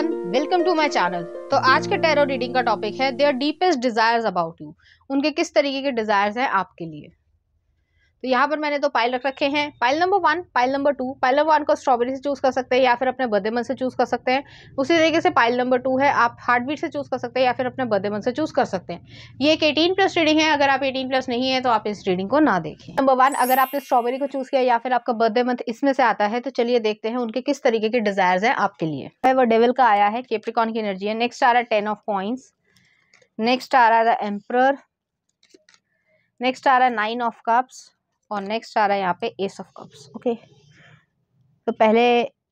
Everyone welcome to my channel तो आज के टेरो रीडिंग का टॉपिक है their deepest desires about you उनके किस तरीके के डिजायर्स हैं आपके लिए तो यहाँ पर मैंने दो पाइल रख रखे हैं pile number one pile number two pile number one को स्ट्रॉबेरी से चूज़ कर सकते हैं या फिर अपने मन से चूज़ कर सकते हैं उसी तरीके से पाइल नंबर टू है आप हार्ट बीट से चूज़ कर सकते हैं या फिर अपने मन से चूज़ कर सकते हैं ये एक एटीन प्लस रीडिंग है अगर आप एटीन प्लस नहीं है तो आप इस रीडिंग को ना देखें नंबर वन अगर आपने स्ट्रॉबेरी को चूज़ किया या फिर आपका बर्थडे मंथ इसमें से आता है तो चलिए देखते हैं उनके किस तरीके के डिज़ायर्स हैं आपके लिए वो डेवल का आया है केप्रिकॉन की एनर्जी है नेक्स्ट आ रहा है टेन ऑफ कॉइंस नेक्स्ट आ रहा है एम्प्रर नेक्स्ट आ रहा है नाइन ऑफ कप्स और नेक्स्ट आ रहा है यहाँ पे एस ऑफ कप्स ओके तो पहले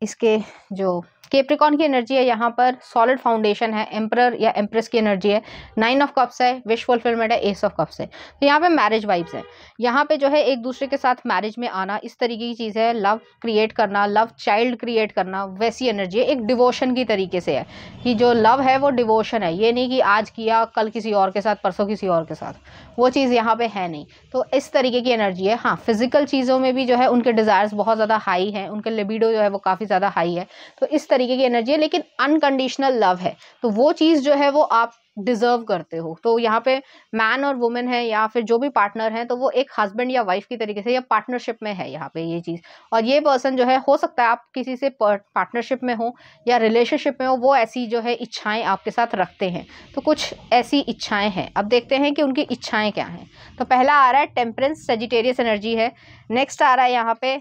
इसके जो केप्रिकॉन की एनर्जी है यहाँ पर सॉलिड फाउंडेशन है एम्प्रर या एम्प्रेस की एनर्जी है नाइन ऑफ कप्स है विश फुलफिलमेंट है एस ऑफ कप्स है तो यहाँ पे मैरिज वाइब्स है यहाँ पे जो है एक दूसरे के साथ मैरिज में आना इस तरीके की चीज़ है लव क्रिएट करना लव चाइल्ड क्रिएट करना वैसी एनर्जी है एक डिवोशन की तरीके से है कि जो लव है वो डिवोशन है ये नहीं कि आज किया कल किसी और के साथ परसों किसी और के साथ वो चीज़ यहाँ पर है नहीं तो इस तरीके की एनर्जी है हाँ फिजिकल चीज़ों में भी जो है उनके डिज़ायर्स बहुत ज़्यादा हाई हैं उनके लिबिडो जो है वो काफ़ी ज़्यादा हाई है तो इस तरीके की एनर्जी है लेकिन अनकंडीशनल लव है तो वो चीज़ जो है वो आप डिजर्व करते हो तो यहाँ पे मैन और वुमेन है या फिर जो भी पार्टनर है तो वो एक हस्बैंड या वाइफ की तरीके से या पार्टनरशिप में है यहाँ पे ये चीज़ और ये पर्सन जो है हो सकता है आप किसी से पार्टनरशिप में हो या रिलेशनशिप में हो वो ऐसी जो है इच्छाएं आपके साथ रखते हैं तो कुछ ऐसी इच्छाएं हैं अब देखते हैं कि उनकी इच्छाएं क्या हैं तो पहला आ रहा है टेम्परेंस सेजिटेरियस एनर्जी है नेक्स्ट आ रहा है यहाँ पे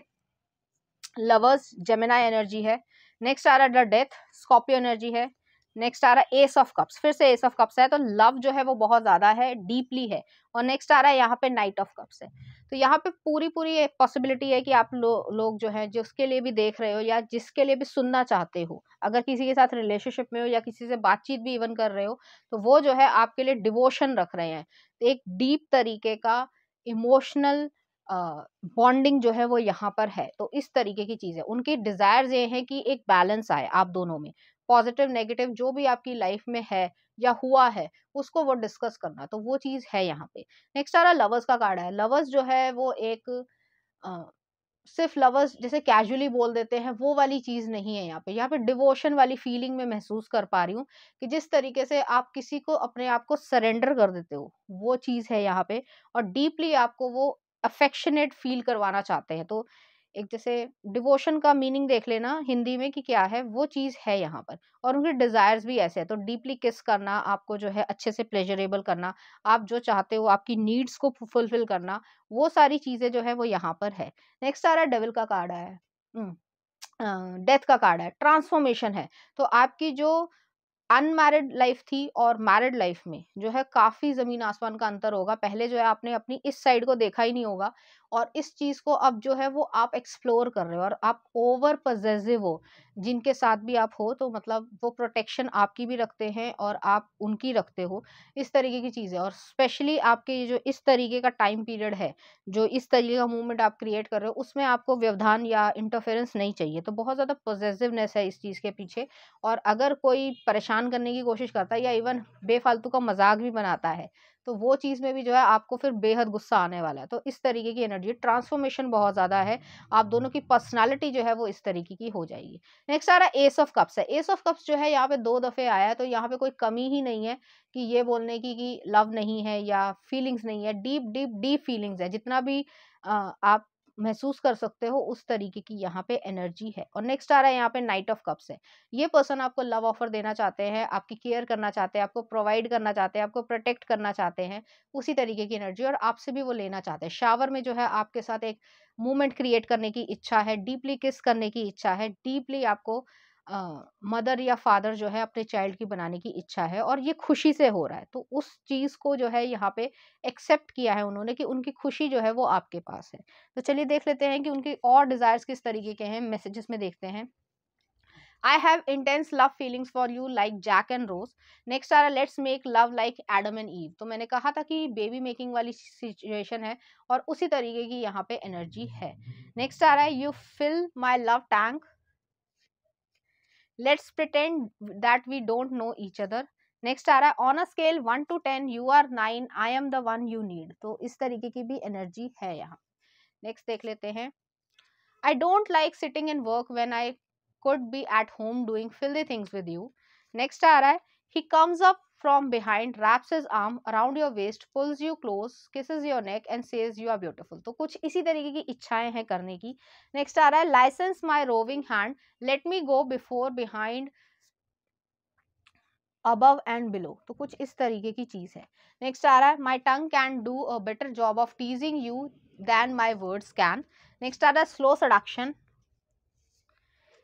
लवर्स जेमिनाई एनर्जी है नेक्स्ट आ रहा है डेथ स्कॉर्पियो एनर्जी है नेक्स्ट आ रहा है एस ऑफ कप्स फिर से एस ऑफ कप्स है तो लव जो है वो बहुत ज़्यादा है डीपली है और नेक्स्ट आ रहा है यहाँ पे नाइट ऑफ कप्स है तो यहाँ पे पूरी पूरी पॉसिबिलिटी है कि आप लो, लोग जो है जिसके लिए भी देख रहे हो या जिसके लिए भी सुनना चाहते हो अगर किसी के साथ रिलेशनशिप में हो या किसी से बातचीत भी इवन कर रहे हो तो वो जो है आपके लिए डिवोशन रख रहे हैं तो एक डीप तरीके का इमोशनल बॉन्डिंग जो है वो यहाँ पर है तो इस तरीके की चीज़ है उनकी डिज़ायर ये है कि एक बैलेंस आए आप दोनों में पॉजिटिव नेगेटिव जो भी आपकी लाइफ में है या हुआ है उसको वो डिस्कस करना तो वो चीज़ है यहाँ पे नेक्स्ट आ रहा लवर्स का कार्ड है लवर्स जो है वो एक आ, सिर्फ लवर्स जैसे कैजुअली बोल देते हैं वो वाली चीज़ नहीं है यहाँ पे यहाँ पे डिवोशन वाली फीलिंग में महसूस कर पा रही हूँ कि जिस तरीके से आप किसी को अपने आप को सरेंडर कर देते हो वो चीज़ है यहाँ पे और डीपली आपको वो अफेक्शनेट फील करवाना चाहते हैं तो एक जैसे डिवोशन का मीनिंग देख लेना हिंदी में कि क्या है वो चीज़ है यहाँ पर और उनके डिज़ायर्स भी ऐसे हैं तो डीपली किस करना आपको जो है अच्छे से प्लेजरेबल करना आप जो चाहते हो आपकी नीड्स को फुलफिल करना वो सारी चीज़ें जो है वो यहाँ पर है नेक्स्ट आ रहा है डेविल का कार्ड आया है डेथ हम्म, का कार्ड है ट्रांसफॉर्मेशन है तो आपकी जो अनमैरिड लाइफ थी और मैरिड लाइफ में जो है काफ़ी ज़मीन आसमान का अंतर होगा पहले जो है आपने अपनी इस साइड को देखा ही नहीं होगा और इस चीज़ को अब जो है वो आप एक्सप्लोर कर रहे हो और आप ओवर पजेसिव हो जिनके साथ भी आप हो तो मतलब वो प्रोटेक्शन आपकी भी रखते हैं और आप उनकी रखते हो इस तरीके की चीज़ें और स्पेशली आपके जो इस तरीके का टाइम पीरियड है जो इस तरीके का मूवमेंट आप क्रिएट कर रहे हो उसमें आपको व्यवधान या इंटरफेरेंस नहीं चाहिए तो बहुत ज़्यादा पॉजिटिवनेस है इस चीज़ के पीछे और अगर कोई परेशान करने की कोशिश करता है या इवन बेफालतू का मजाक भी बनाता है तो वो चीज़ में भी जो है आपको फिर बेहद गुस्सा आने वाला है तो इस तरीके की एनर्जी ट्रांसफॉर्मेशन बहुत ज़्यादा है आप दोनों की पर्सनैलिटी जो है वो इस तरीके की हो जाएगी नेक्स्ट आ रहा है एस ऑफ कप्स है एस ऑफ कप्स जो है यहाँ पे दो दफ़े आया है तो यहाँ पे कोई कमी ही नहीं है कि ये बोलने की कि लव नहीं है या फीलिंग्स नहीं है डीप डीप डीप फीलिंग्स है जितना भी आ, आप महसूस कर सकते हो उस तरीके की यहाँ पे एनर्जी है और नेक्स्ट आ रहा है यहाँ पे नाइट ऑफ कप्स है ये पर्सन आपको लव ऑफर देना चाहते हैं आपकी केयर करना चाहते हैं आपको प्रोवाइड करना चाहते हैं आपको प्रोटेक्ट करना चाहते हैं उसी तरीके की एनर्जी और आपसे भी वो लेना चाहते हैं शावर में जो है आपके साथ एक मूवमेंट क्रिएट करने की इच्छा है डीपली किस करने की इच्छा है डीपली आपको मदर या फादर जो है अपने चाइल्ड की बनाने की इच्छा है और ये खुशी से हो रहा है तो उस चीज़ को जो है यहाँ पे एक्सेप्ट किया है उन्होंने कि उनकी खुशी जो है वो आपके पास है तो चलिए देख लेते हैं कि उनके और डिज़ायर्स किस तरीके के हैं मैसेजेस में देखते हैं I have intense love feelings for you like Jack and Rose next आ रहा make love like Adam and Eve तो मैंने कहा था कि बेबी मेकिंग वाली सिचुएशन है और उसी तरीके की यहाँ पे एनर्जी है नेक्स्ट आ रहा है you fill my love tank let's pretend that we don't know each other next आ रहा है on a scale one to ten you are nine I am the one you need तो इस तरीके की भी एनर्जी है यहाँ नेक्स्ट देख लेते हैं I don't like sitting in work when I could be at home doing fill the things with you next आ रहा है he comes up from behind, wraps his arm around your waist, pulls you close, kisses your neck and says you are beautiful. तो कुछ इसी तरीके की इच्छाएं हैं करने की नेक्स्ट आ रहा है license my roving hand let me go before behind above and below तो कुछ इस तरीके की चीज़ है नेक्स्ट आ रहा है my tongue can do a better job of teasing you than my words can next आ रहा है स्लो सडक्शन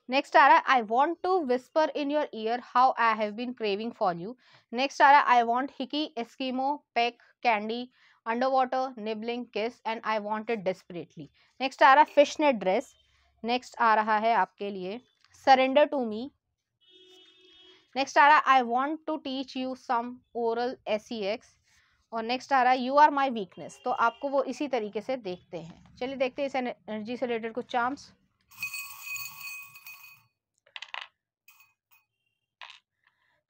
नेक्स्ट आ रहा है I want to whisper in your ear how I have been craving for you next आ रहा है I want hickey Eskimo pack candy under water nibbling kiss and I want it desperately next आ रहा है fish ने dress next आ रहा है आपके लिए सरेंडर टू मी नेक्स्ट आ रहा है I want to teach you some oral sex और नेक्स्ट आ रहा है यू आर माई वीकनेस तो आपको वो इसी तरीके से देखते हैं चलिए देखते हैं इस एनर्जी से रिलेटेड कुछ चार्म्स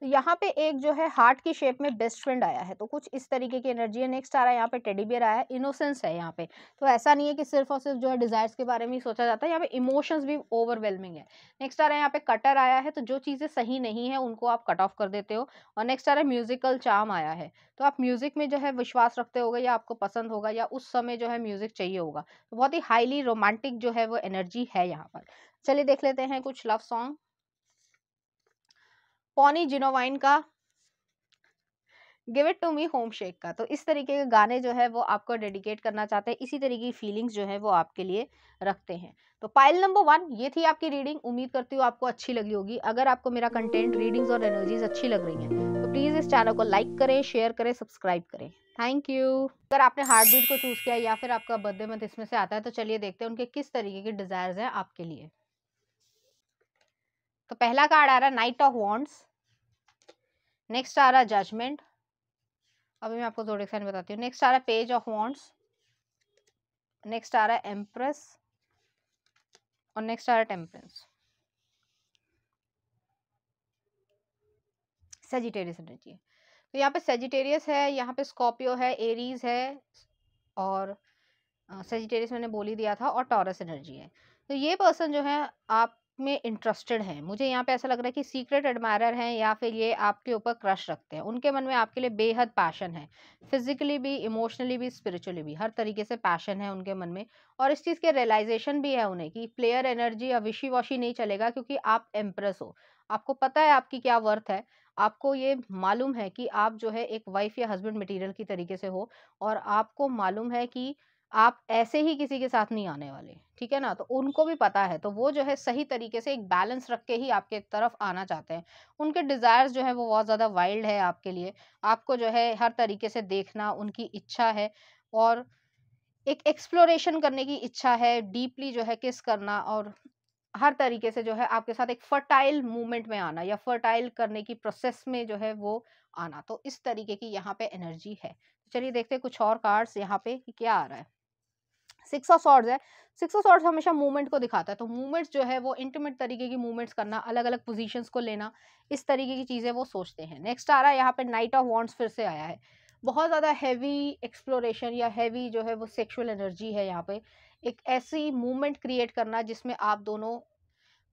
तो यहाँ पे एक जो है हार्ट की शेप में बेस्ट फ्रेंड आया है तो कुछ इस तरीके की एनर्जी है नेक्स्ट आ रहा है यहाँ पे टेडीबियर आया है इनोसेंस है यहाँ पे तो ऐसा नहीं है कि सिर्फ और सिर्फ जो है डिजायर्स के बारे में ही सोचा जाता है यहाँ पे इमोशंस भी ओवरवेलमिंग है नेक्स्ट आ रहा है यहाँ पे कटर आया है तो जो चीज़ें सही नहीं है उनको आप कट ऑफ कर देते हो और नेक्स्ट आ रहा है म्यूजिकल चाम आया है तो आप म्यूज़िक में जो है विश्वास रखते होगा या आपको पसंद होगा या उस समय जो है म्यूज़िक चाहिए होगा तो बहुत ही हाईली रोमांटिक जो है वो एनर्जी है यहाँ पर चलिए देख लेते हैं कुछ लव सॉन्ग पॉनी जिनोवाइन का give it to me home shake का तो इस तरीके के गाने जो है वो आपको डेडिकेट करना चाहते हैं इसी तरीके की फीलिंग्स जो है वो आपके लिए रखते हैं तो पाइल नंबर वन ये थी आपकी रीडिंग उम्मीद करती हूँ आपको अच्छी लगी होगी अगर आपको मेरा कंटेंट रीडिंग्स और एनर्जीज अच्छी लग रही हैं तो प्लीज़ इस चैनल को लाइक करें शेयर करें सब्सक्राइब करें थैंक यू अगर आपने हार्ट बीट को चूज़ किया या फिर आपका बर्थडे मंथ इसमें से आता है तो चलिए देखते हैं उनके किस तरीके के डिज़ायर्स हैं आपके लिए तो पहला कार्ड आ रहा है नाइट ऑफ वॉन्ट्स नेक्स्ट आ रहा जजमेंट अभी मैं आपको थोड़े साइन बताती हूँ नेक्स्ट आ रहा पेज ऑफ वॉन्ट्स नेक्स्ट आ रहा है एम्प्रेस और नेक्स्ट आ रहा है टेम्परेंस सेजिटेरियस एनर्जी तो यहाँ पे सेजिटेरियस है यहाँ पे स्कॉर्पियो है एरीज है और सेजिटेरियस मैंने बोल ही दिया था और टॉरस एनर्जी है तो ये पर्सन जो है आप में इंटरेस्टेड हैं मुझे यहाँ पे ऐसा लग रहा है कि सीक्रेट एडमायर हैं या फिर ये आपके ऊपर क्रश रखते हैं उनके मन में आपके लिए बेहद पैशन है फिजिकली भी इमोशनली भी स्पिरिचुअली भी हर तरीके से पैशन है उनके मन में और इस चीज़ के रियलाइजेशन भी है उन्हें कि प्लेयर एनर्जी या विशी वॉशी नहीं चलेगा क्योंकि आप एम्प्रेस हो आपको पता है आपकी क्या वर्थ है आपको ये मालूम है कि आप जो है एक वाइफ या हस्बैंड मटेरियल की तरीके से हो और आपको मालूम है कि आप ऐसे ही किसी के साथ नहीं आने वाले ठीक है ना तो उनको भी पता है तो वो जो है सही तरीके से एक बैलेंस रख के ही आपके तरफ आना चाहते हैं उनके डिज़ायर्स जो है वो बहुत ज़्यादा वाइल्ड है आपके लिए आपको जो है हर तरीके से देखना उनकी इच्छा है और एक एक्सप्लोरेशन करने की इच्छा है डीपली जो है किस करना और हर तरीके से जो है आपके साथ एक फर्टाइल मूवमेंट में आना या फर्टाइल करने की प्रोसेस में जो है वो आना तो इस तरीके की यहाँ पे एनर्जी है चलिए देखते हैं कुछ और कार्ड्स यहाँ पे क्या आ रहा है सिक्स ऑफ सॉर्ड्स है सिक्स ऑफ सॉर्ड्स हमेशा मूवमेंट को दिखाता है तो मूवमेंट्स जो है वो इंटीमेट तरीके की मूवमेंट्स करना अलग अलग पोजीशंस को लेना इस तरीके की चीज़ें वो सोचते हैं नेक्स्ट आ रहा है यहाँ पे नाइट ऑफ वॉन्ट्स फिर से आया है बहुत ज़्यादा हैवी एक्सप्लोरेशन या हैवी जो है वो सेक्शुअल एनर्जी है यहाँ पर एक ऐसी मूवमेंट क्रिएट करना जिसमें आप दोनों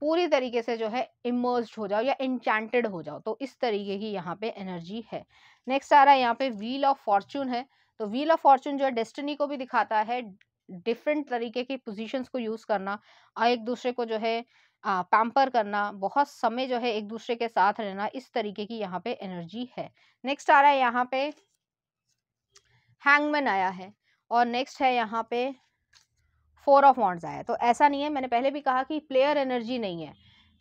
पूरी तरीके से जो है इमर्ज हो जाओ या इंचांटेड हो जाओ तो इस तरीके की यहाँ पे एनर्जी है नेक्स्ट आ रहा है यहाँ पे व्हील ऑफ फॉर्चून है तो व्हील ऑफ फॉर्चून जो है डेस्टिनी को भी दिखाता है डिफरेंट तरीके की पोजीशंस को यूज़ करना और एक दूसरे को जो है पैम्पर करना बहुत समय जो है एक दूसरे के साथ रहना इस तरीके की यहाँ पे एनर्जी है नेक्स्ट आ रहा है यहाँ पे हैंगमैन आया है और नेक्स्ट है यहाँ पे फोर ऑफ वॉन्ट्स आया तो ऐसा नहीं है मैंने पहले भी कहा कि प्लेयर एनर्जी नहीं है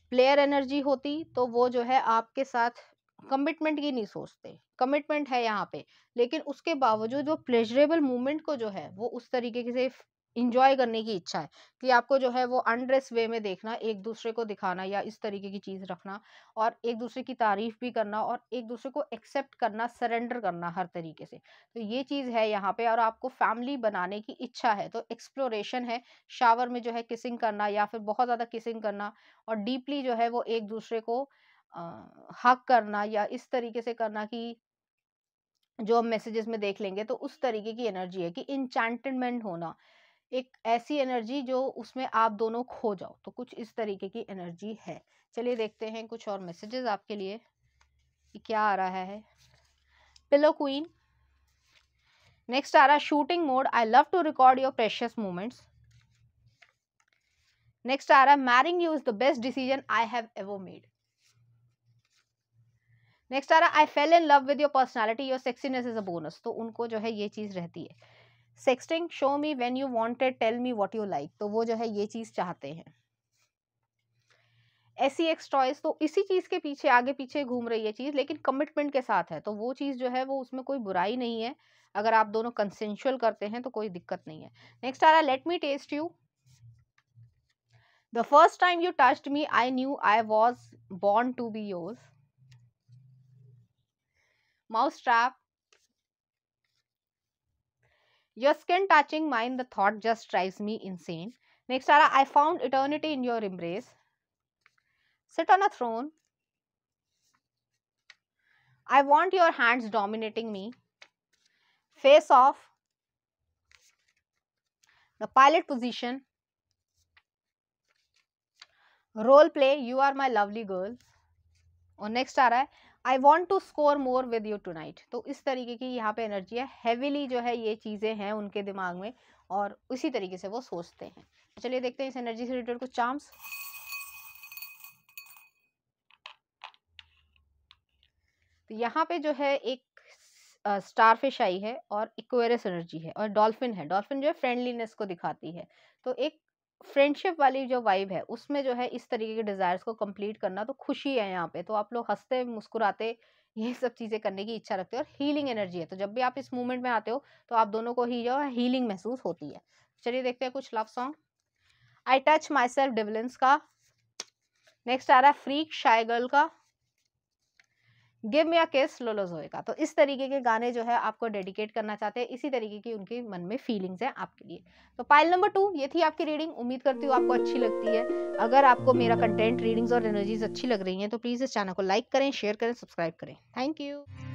प्लेयर एनर्जी होती तो वो जो है आपके साथ कमिटमेंट की नहीं सोचते कमिटमेंट है यहाँ पे लेकिन उसके बावजूद वो प्लेजरेबल मूवमेंट को जो है वो उस तरीके से इंजॉय करने की इच्छा है कि आपको जो है वो अनड्रेस वे में देखना एक दूसरे को दिखाना या इस तरीके की चीज़ रखना और एक दूसरे की तारीफ भी करना और एक दूसरे को एक्सेप्ट करना सरेंडर करना हर तरीके से तो ये चीज़ है यहाँ पे और आपको फैमिली बनाने की इच्छा है तो एक्सप्लोरेशन है शावर में जो है किसिंग करना या फिर बहुत ज़्यादा किसिंग करना और डीपली जो है वो एक दूसरे को हक करना या इस तरीके से करना कि जो हम मैसेजेस में देख लेंगे तो उस तरीके की एनर्जी है कि इंचैंटमेंट होना एक ऐसी एनर्जी जो उसमें आप दोनों खो जाओ तो कुछ इस तरीके की एनर्जी है चलिए देखते हैं कुछ और मैसेजेस आपके लिए कि क्या आ रहा है पिलो क्वीन नेक्स्ट आ रहा है shooting mode I love to record your precious moments next आ रहा है marrying you is the best decision I have ever made next आ रहा I fell in love with your personality your sexiness is a bonus तो उनको जो है ये चीज़ रहती है sexting show me when you wanted tell me what you like तो वो जो है ये चीज़ चाहते हैं ऐसी एक्स चॉइस तो इसी चीज़ के पीछे आगे पीछे घूम रही है चीज़ लेकिन कमिटमेंट के साथ है तो वो चीज़ जो है वो उसमें कोई बुराई नहीं है अगर आप दोनों कंसेंशुअल करते हैं तो कोई दिक्कत नहीं है नेक्स्ट आ रहा let me taste you the first time you touched me I knew I was born to be yours mouse trap your skin touching mine the thought just drives me insane next i found eternity in your embrace sit on a throne i want your hands dominating me face off the pilot position role play you are my lovely girl और oh, next, आ I want to score more with you tonight तो इस तरीके की यहाँ पे energy है heavily जो है ये चीज़ें हैं उनके दिमाग में और उसी तरीके से वो सोचते हैं चलिए देखते हैं इस एनर्जी से रिलेटेड कुछ चार्म्स तो यहाँ पे जो है एक स्टारफिश आई है और इक्वेरस एनर्जी है और डॉल्फिन है डॉल्फिन जो है फ्रेंडलीनेस को दिखाती है तो एक फ्रेंडशिप वाली जो वाइब है उसमें जो है इस तरीके के डिज़ायर्स को कंप्लीट करना तो खुशी है यहाँ पे तो आप लोग हंसते मुस्कुराते ये सब चीज़ें करने की इच्छा रखते हो और हीलिंग एनर्जी है तो जब भी आप इस मूवमेंट में आते हो तो आप दोनों को ही जो है हीलिंग महसूस होती है चलिए देखते हैं कुछ love song I touch my self Divinyls का नेक्स्ट आ रहा है फ्रीक शाय गर्ल का give me a kiss Lolo Zouai तो इस तरीके के गाने जो है आपको डेडिकेट करना चाहते हैं इसी तरीके की उनके मन में फीलिंग्स हैं आपके लिए तो पाइल नंबर टू ये थी आपकी रीडिंग उम्मीद करती हूँ आपको अच्छी लगती है अगर आपको मेरा कंटेंट रीडिंग्स और एनर्जीज अच्छी लग रही हैं तो प्लीज़ इस चैनल को लाइक करें शेयर करें सब्सक्राइब करें थैंक यू